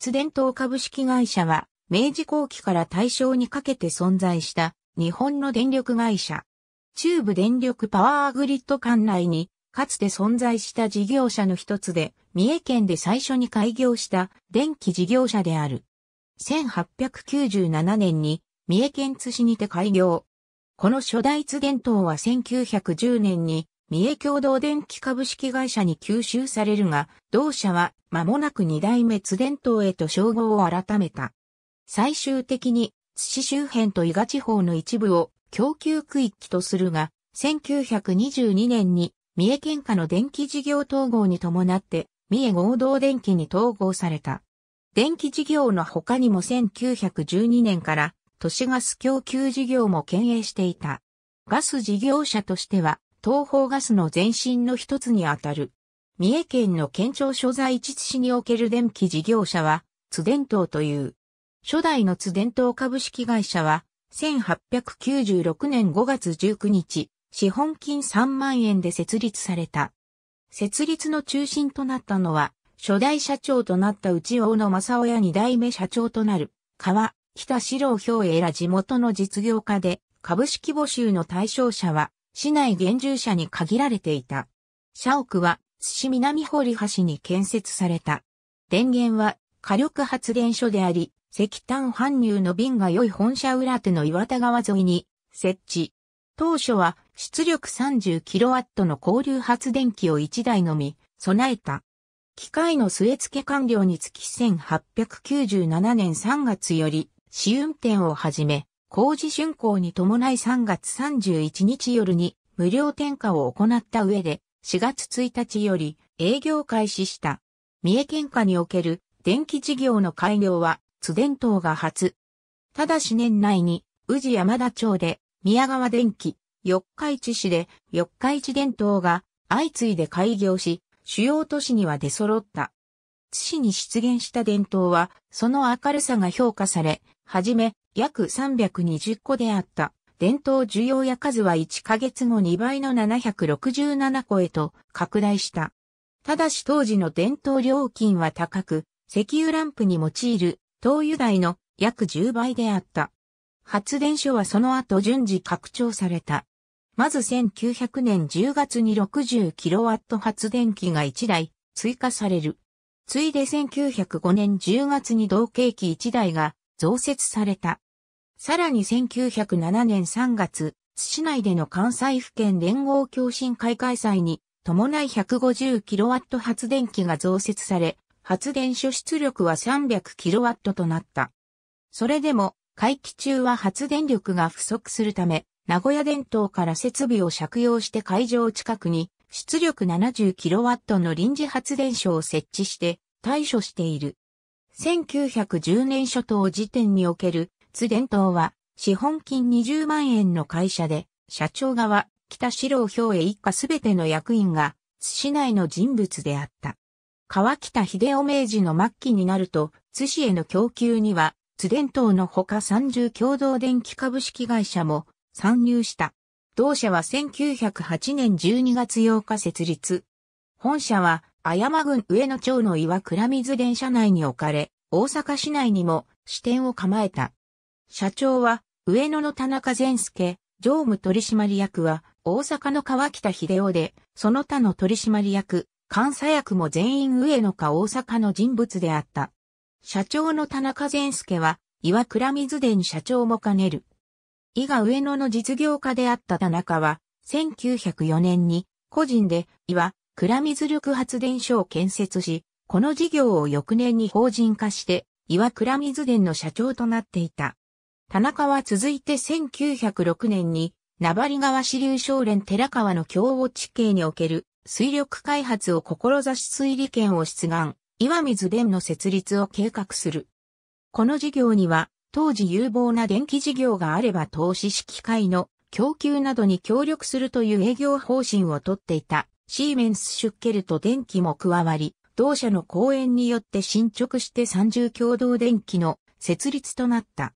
津伝統株式会社は、明治後期から大正にかけて存在した日本の電力会社。中部電力パワーグリッド管内に、かつて存在した事業者の一つで、三重県で最初に開業した電気事業者である。1897年に三重県津市にて開業。この初代津伝統は1910年に三重共同電気株式会社に吸収されるが、同社は間もなく二代目津電統へと称号を改めた。最終的に、津市周辺と伊賀地方の一部を供給区域とするが、1922年に三重県下の電気事業統合に伴って、三重合同電気に統合された。電気事業の他にも1912年から都市ガス供給事業も経営していた。ガス事業者としては東方ガスの前身の一つにあたる。三重県の県庁所在地市における電気事業者は、津電灯という。初代の津電灯株式会社は、1896年5月19日、資本金3万円で設立された。設立の中心となったのは、初代社長となった内尾の正親二代目社長となる、川、北四郎兵衛ら地元の実業家で、株式募集の対象者は、市内現住者に限られていた。社屋は、津市南堀橋に建設された。電源は、火力発電所であり、石炭搬入の便が良い本社裏手の岩田川沿いに設置。当初は出力 30kW の交流発電機を1台のみ備えた。機械の据え付け完了につき1897年3月より試運転を始め、工事竣工に伴い3月31日夜に無料点火を行った上で4月1日より営業開始した。三重県下における電気事業の開業は津電灯が初。ただし年内に宇治山田町で宮川電気、四日市市で四日市電灯が相次いで開業し、主要都市には出揃った。津市に出現した伝統は、その明るさが評価され、はじめ、約320個であった。伝統需要や数は1ヶ月後2倍の767個へと拡大した。ただし当時の伝統料金は高く、石油ランプに用いる灯油代の約10倍であった。発電所はその後順次拡張された。まず1900年10月に 60kW 発電機が1台追加される。ついで1905年10月に同景機1台が増設された。さらに1907年3月、津市内での関西府県連合共振会開催に伴い 150kW 発電機が増設され、発電所出力は 300kW となった。それでも、会期中は発電力が不足するため、名古屋電灯から設備を借用して会場近くに出力 70kW の臨時発電所を設置して対処している。1910年初頭時点における津電灯は資本金20万円の会社で社長側北四郎兵衛一家すべての役員が津市内の人物であった。川北秀夫明治の末期になると津市への供給には津電灯のほか30共同電気株式会社も参入した。同社は1908年12月8日設立。本社は、阿山郡上野町の岩倉水電車内に置かれ、大阪市内にも支店を構えた。社長は、上野の田中善介、常務取締役は、大阪の川北秀夫で、その他の取締役、監査役も全員上野か大阪の人物であった。社長の田中善介は、岩倉水電社長も兼ねる、伊賀上野の実業家であった田中は、1904年に個人で伊賀、倉水力発電所を建設し、この事業を翌年に法人化して、伊倉水電の社長となっていた。田中は続いて1906年に、名張川支流省連寺川の京王地形における水力開発を志し推理権を出願、岩水電の設立を計画する。この事業には、当時有望な電気事業があれば投資式機械の供給などに協力するという営業方針をとっていたシーメンス・シュッケルと電気も加わり、同社の講演によって進捗して三重共同電気の設立となった。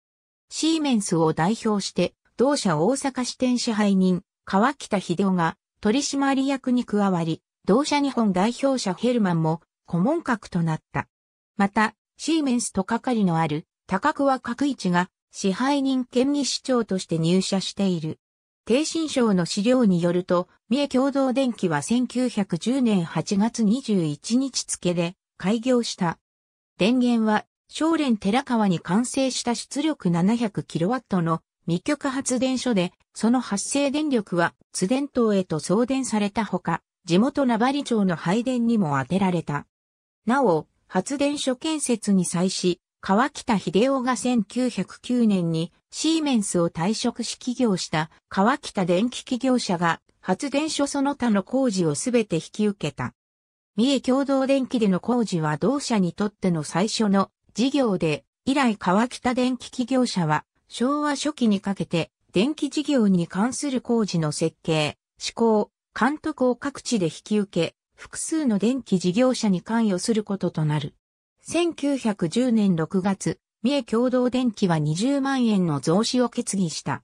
シーメンスを代表して、同社大阪支店支配人、川北秀夫が取締役に加わり、同社日本代表者ヘルマンも顧問格となった。また、シーメンスと係のある高桑角一が支配人県議市長として入社している。低新省の資料によると、三重共同電機は1910年8月21日付で開業した。電源は、少連寺川に完成した出力 700kW の未極発電所で、その発生電力は津電灯へと送電されたほか、地元名張町の配電にも当てられた。なお、発電所建設に際し、川北秀夫が1909年にシーメンスを退職し起業した川北電気企業者が発電所その他の工事をすべて引き受けた。三重共同電気での工事は同社にとっての最初の事業で、以来川北電気企業者は昭和初期にかけて電気事業に関する工事の設計、施行、監督を各地で引き受け、複数の電気事業者に関与することとなる。1910年6月、三重共同電機は20万円の増資を決議した。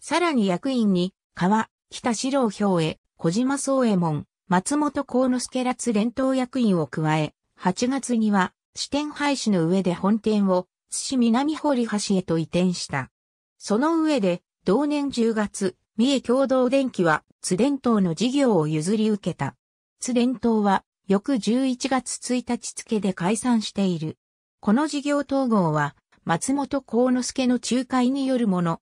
さらに役員に、川、北四郎兵衛、小島宗右衛門、松本幸之助ら津連党役員を加え、8月には、支店廃止の上で本店を、津市南堀橋へと移転した。その上で、同年10月、三重共同電機は、津電統の事業を譲り受けた。津電統は、翌11月1日付で解散している。この事業統合は、松本幸之助の仲介によるもの。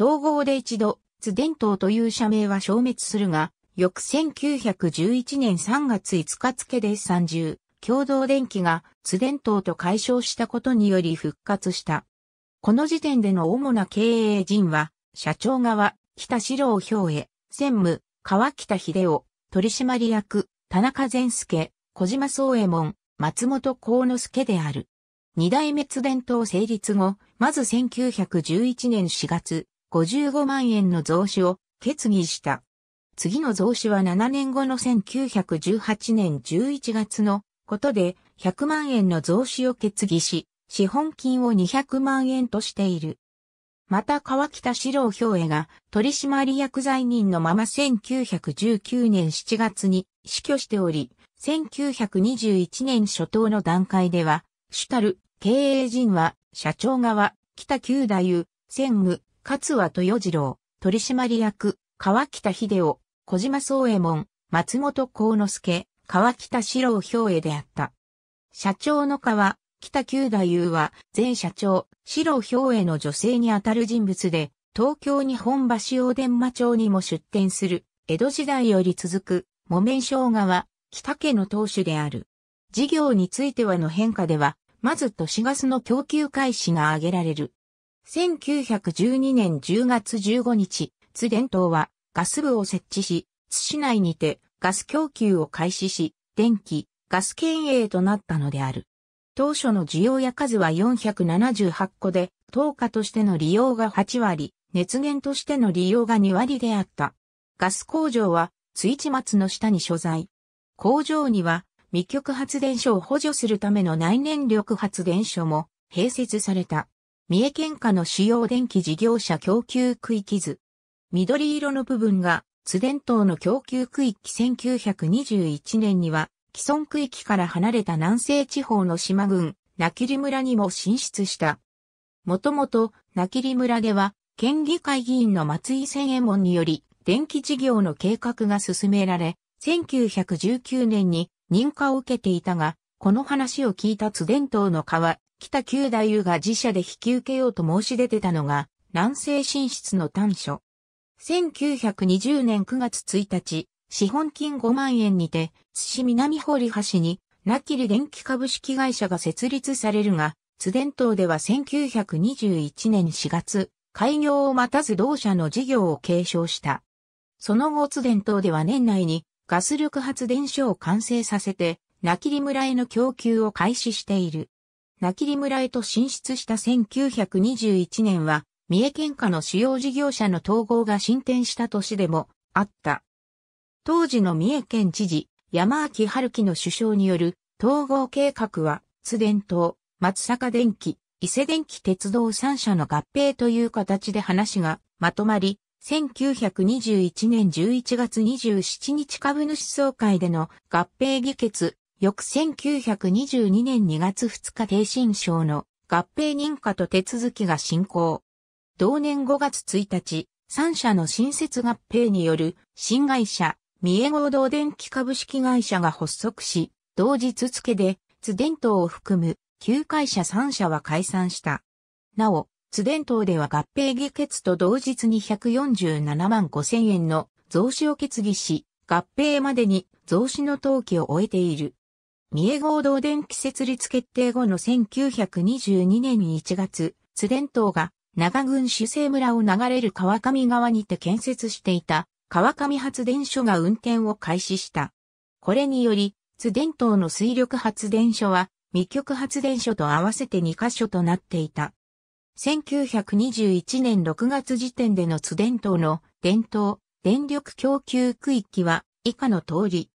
統合で一度、津伝統という社名は消滅するが、翌1911年3月5日付で30、共同電機が津伝統と解消したことにより復活した。この時点での主な経営陣は、社長側、北四郎兵衛、専務、川北秀夫、取締役、田中善助、小島宗右衛門、松本幸之助である。二代滅伝統成立後、まず1911年4月、55万円の増資を決議した。次の増資は7年後の1918年11月のことで100万円の増資を決議し、資本金を200万円としている。また川北史郎兵衛が取締役在任のまま1919年7月に死去しており、1921年初頭の段階では、主たる経営陣は社長側、北九太夫、専務、勝和豊次郎、取締役、川北秀夫、小島宗右衛門、松本幸之助、川北史郎兵衛であった。社長の川、北九太夫は、前社長、白兵衛の女性にあたる人物で、東京日本橋大伝馬町にも出店する、江戸時代より続く、木綿生姜は、北家の当主である。事業についてはの変化では、まず都市ガスの供給開始が挙げられる。1912年10月15日、津電灯はガス部を設置し、津市内にてガス供給を開始し、電気、ガス県営となったのである。当初の需要や数は478個で、投下としての利用が8割、熱源としての利用が2割であった。ガス工場は、追地松の下に所在。工場には、未極発電所を補助するための内燃力発電所も併設された。三重県下の主要電気事業者供給区域図。緑色の部分が、津電灯の供給区域1921年には、既存区域から離れた南西地方の島群、ナキリ村にも進出した。もともと、ナキリ村では、県議会議員の松井千恵門により、電気事業の計画が進められ、1919年に認可を受けていたが、この話を聞いた津伝統の川、北九太夫が自社で引き受けようと申し出てたのが、南西進出の短所。1920年9月1日、資本金5万円にて、津市南堀橋に、なきキリ電気株式会社が設立されるが、津電統では1921年4月、開業を待たず同社の事業を継承した。その後津電統では年内にガス力発電所を完成させて、ナキリ村への供給を開始している。ナキリ村へと進出した1921年は、三重県下の主要事業者の統合が進展した年でもあった。当時の三重県知事、山明春樹の首相による統合計画は、津電灯、松阪電機、伊勢電機鉄道3社の合併という形で話がまとまり、1921年11月27日株主総会での合併議決、翌1922年2月2日低新省の合併認可と手続きが進行。同年5月1日、3社の新設合併による新会社三重合同電機株式会社が発足し、同日付で、津電統を含む、旧会社3社は解散した。なお、津電統では合併議決と同日に147万5千円の増資を決議し、合併までに増資の登記を終えている。三重合同電機設立決定後の1922年1月、津電統が長郡主政村を流れる川上川にて建設していた川上発電所が運転を開始した。これにより、津電島の水力発電所は、未極発電所と合わせて2カ所となっていた。1921年6月時点での津電島の電統、電力供給区域は以下の通り。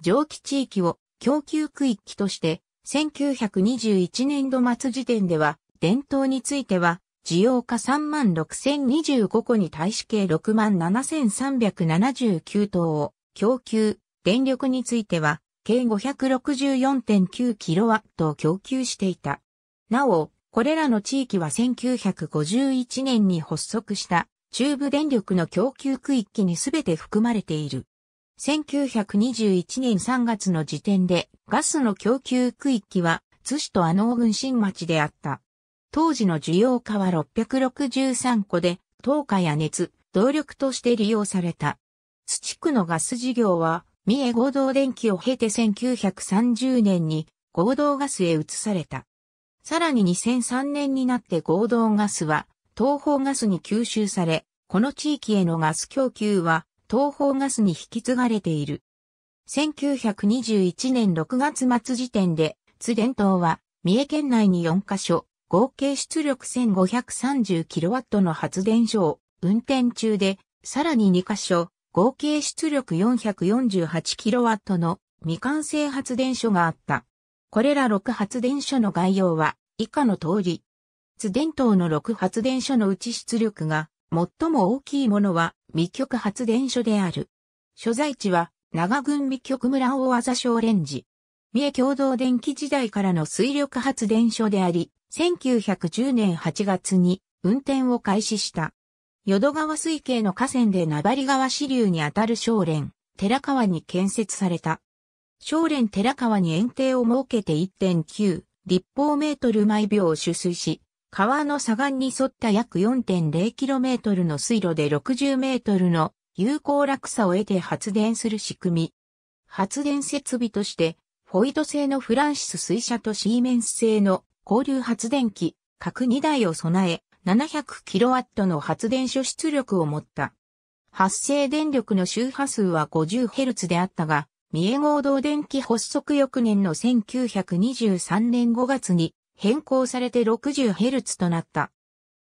蒸気地域を供給区域として、1921年度末時点では、電統については需要化36,025個に対し計67,379棟を供給、電力については、計 564.9kW を供給していた。なお、これらの地域は1951年に発足した中部電力の供給区域にすべて含まれている。1921年3月の時点でガスの供給区域は津市と阿能郡新町であった。当時の需要化は663個で、透過や熱、動力として利用された。土区のガス事業は、三重合同電気を経て1930年に合同ガスへ移された。さらに2003年になって合同ガスは東方ガスに吸収され、この地域へのガス供給は東方ガスに引き継がれている。1921年6月末時点で、津電灯は三重県内に4カ所、合計出力 1530kW の発電所を運転中で、さらに2箇所、合計出力 448kW の未完成発電所があった。これら6発電所の概要は以下の通り。津電灯の6発電所のうち出力が最も大きいものは未局発電所である。所在地は長郡未局村大技小レンジ。三重共同電気時代からの水力発電所であり、1910年8月に運転を開始した。淀川水系の河川で名張川支流にあたる小連、寺川に建設された。小連寺川に園庭を設けて1.9立方メートル毎秒を取水し、川の左岸に沿った約4 0トルの水路で6 0ルの有効落差を得て発電する仕組み。発電設備として、フォイド製のフランシス水車とシーメンス製の交流発電機、各2台を備え、700kW の発電所出力を持った。発生電力の周波数は 50Hz であったが、三重合同電気発足翌年の1923年5月に変更されて 60Hz となった。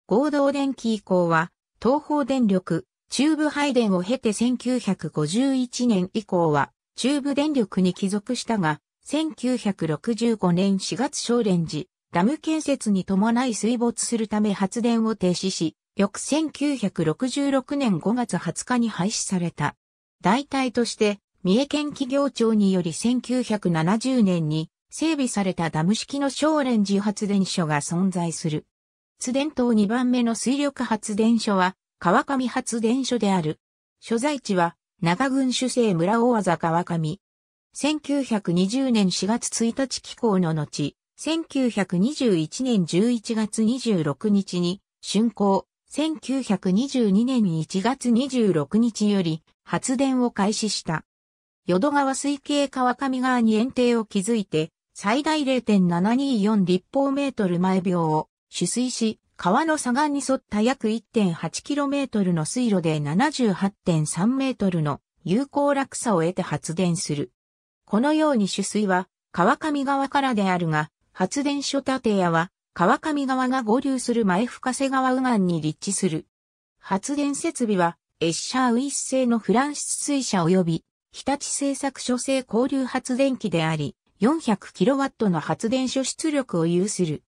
合同電気以降は、東方電力、中部配電を経て1951年以降は、中部電力に帰属したが、1965年4月省連時、ダム建設に伴い水没するため発電を停止し、翌1966年5月20日に廃止された。代替として、三重県企業庁により1970年に整備されたダム式の小レンジ発電所が存在する。津電島2番目の水力発電所は川上発電所である。所在地は長郡主政村大技川上。1920年4月1日寄港の後、1921年11月26日に、竣工、1922年1月26日より発電を開始した。淀川水系川上川に園庭を築いて、最大0.724立方メートル毎秒を取水し、川の左岸に沿った約 1.8km の水路で 78.3m の有効落差を得て発電する。このように取水は川上川からであるが、発電所建屋は、川上川が合流する前深瀬川右岸に立地する。発電設備は、エッシャーウイス製のフランス水車及び、日立製作所製交流発電機であり、400kW の発電所出力を有する。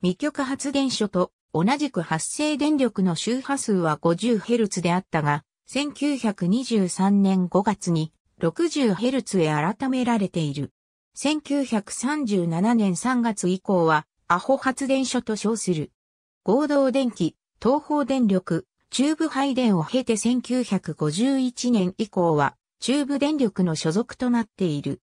未極発電所と同じく発生電力の周波数は 50Hz であったが、1923年5月に 60Hz へ改められている。1937年3月以降は、アホ発電所と称する。合同電気、東方電力、中部配電を経て1951年以降は、中部電力の所属となっている。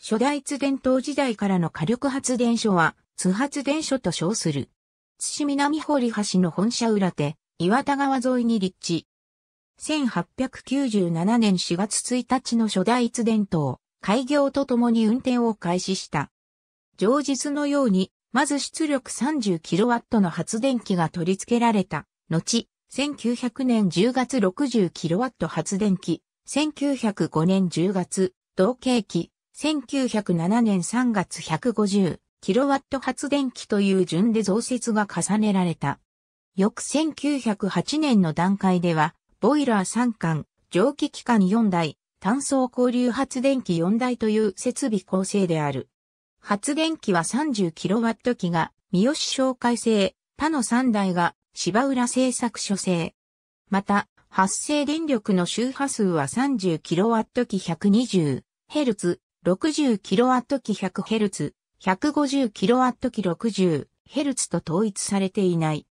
初代津電灯時代からの火力発電所は、津発電所と称する。津市南堀橋の本社裏手、岩田川沿いに立地。1897年4月1日の初代津電灯。開業とともに運転を開始した。常日のように、まず出力 30kW の発電機が取り付けられた。後、1900年10月 60kW 発電機、1905年10月、同型機、1907年3月 150kW 発電機という順で増設が重ねられた。翌1908年の段階では、ボイラー3巻、蒸気機関4台、単素交流発電機4台という設備構成である。発電機は 30kW 機が三好商会製、他の3台が芝浦製作所製。また、発生電力の周波数は 30kW 機 120Hz、60kW 機 100Hz、150kW 機 60Hz と統一されていない。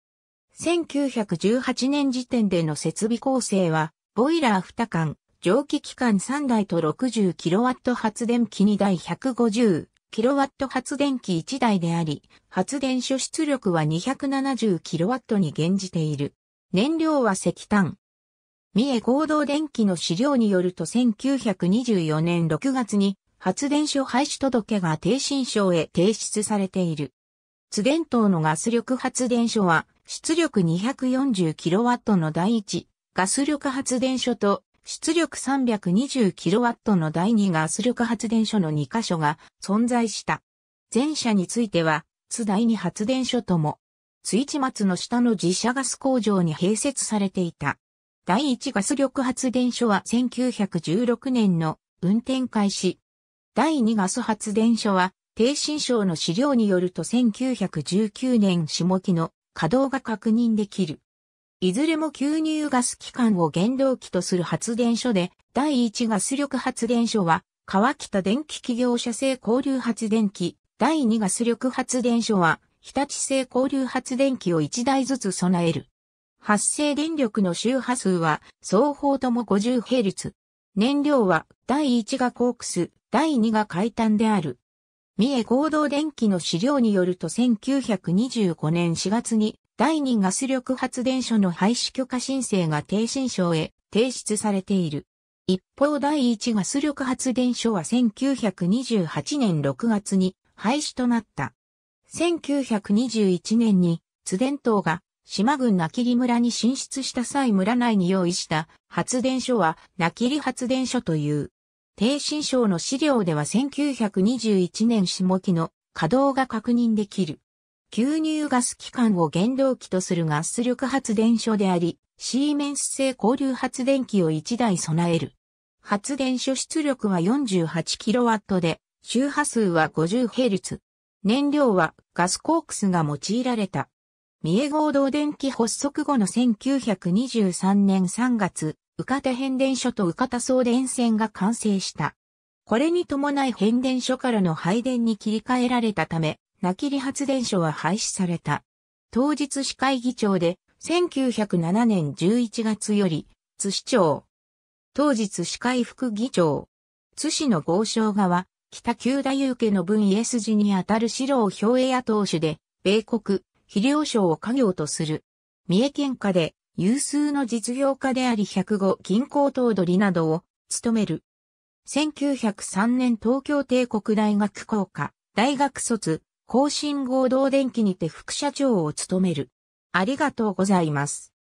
1918年時点での設備構成は、ボイラー2間。蒸気機関3台と 60kW 発電機2台 150kW 発電機1台であり、発電所出力は 270kW に減じている。燃料は石炭。三重合同電機の資料によると1924年6月に発電所廃止届が停止省へ提出されている。津電灯のガス力発電所は出力 240kW の第一ガス力発電所と出力 320kW の第2ガス力発電所の2カ所が存在した。前者については、津第2発電所とも、津市松の下の自社ガス工場に併設されていた。第1ガス力発電所は1916年の運転開始。第2ガス発電所は、低新省の資料によると1919年下期の稼働が確認できる。いずれも吸入ガス機関を原動機とする発電所で、第1ガス力発電所は、川北電気企業社製交流発電機、第2ガス力発電所は、日立製交流発電機を1台ずつ備える。発生電力の周波数は、双方とも 50Hz。燃料は、第1がコークス、第2が海炭である。三重合同電機の資料によると1925年4月に第2ガス力発電所の廃止許可申請が低新省へ提出されている。一方第1ガス力発電所は1928年6月に廃止となった。1921年に津電島が島郡なきり村に進出した際村内に用意した発電所はなきり発電所という。低新章の資料では1921年下期の稼働が確認できる。吸入ガス機関を原動機とするガス力発電所であり、シーメンス製交流発電機を1台備える。発電所出力は 48kW で、周波数は 50Hz。燃料はガスコークスが用いられた。三重合同電気発足後の1923年3月、浮方変電所と浮方送電線が完成した。これに伴い変電所からの配電に切り替えられたため、きり発電所は廃止された。当日市会議長で、1907年11月より、津市長。当日市会副議長。津市の豪商側、北九大夫家の分家筋にあたる白を表営屋当主で、米国、肥料省を家業とする。三重県下で、有数の実業家であり105銀行頭取などを務める。1903年東京帝国大学工科、大学卒、更新合同電機にて副社長を務める。ありがとうございます。